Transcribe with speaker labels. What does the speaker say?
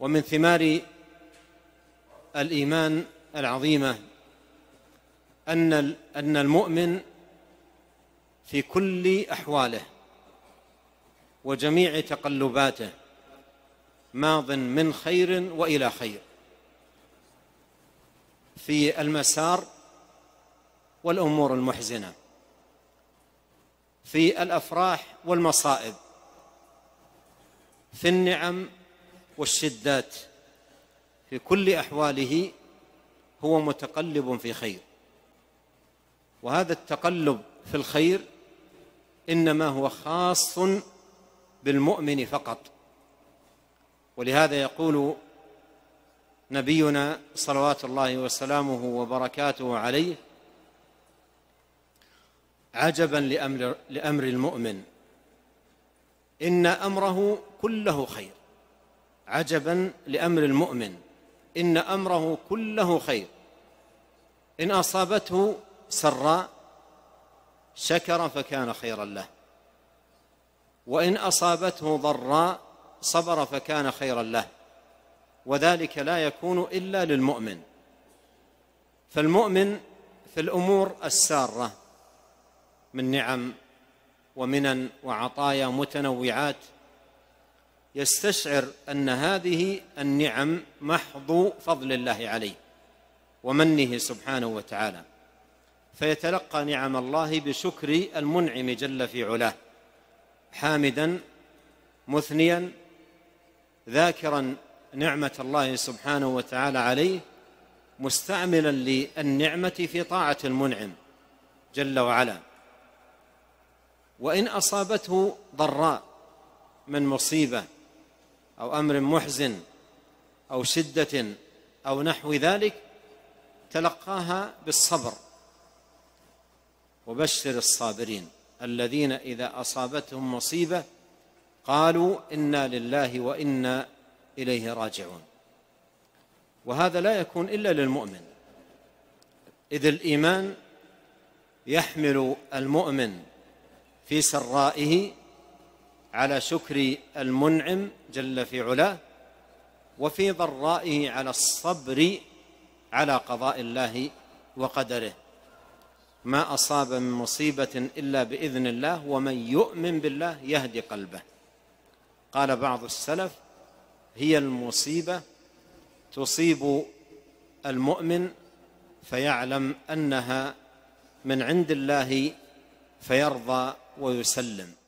Speaker 1: ومن ثمار الإيمان العظيمة أن أن المؤمن في كل أحواله وجميع تقلباته ماض من خير وإلى خير في المسار والأمور المحزنة في الأفراح والمصائب في النعم والشدات في كل احواله هو متقلب في خير وهذا التقلب في الخير انما هو خاص بالمؤمن فقط ولهذا يقول نبينا صلوات الله وسلامه وبركاته عليه عجبا لامر لامر المؤمن ان امره كله خير عجبا لامر المؤمن ان امره كله خير ان اصابته سراء شكر فكان خيرا له وان اصابته ضراء صبر فكان خيرا له وذلك لا يكون الا للمؤمن فالمؤمن في الامور الساره من نعم ومنن وعطايا متنوعات يستشعر أن هذه النعم محض فضل الله عليه ومنه سبحانه وتعالى فيتلقى نعم الله بشكر المنعم جل في علاه حامدا مثنيا ذاكرا نعمة الله سبحانه وتعالى عليه مستعملا للنعمة في طاعة المنعم جل وعلا وإن أصابته ضراء من مصيبة أو أمر محزن أو شدة أو نحو ذلك تلقاها بالصبر وبشر الصابرين الذين إذا أصابتهم مصيبة قالوا إنا لله وإنا إليه راجعون وهذا لا يكون إلا للمؤمن إذ الإيمان يحمل المؤمن في سرائه على شكر المنعم جل في علاه وفي ضرائه على الصبر على قضاء الله وقدره ما أصاب من مصيبة إلا بإذن الله ومن يؤمن بالله يهدي قلبه قال بعض السلف هي المصيبة تصيب المؤمن فيعلم أنها من عند الله فيرضى ويسلم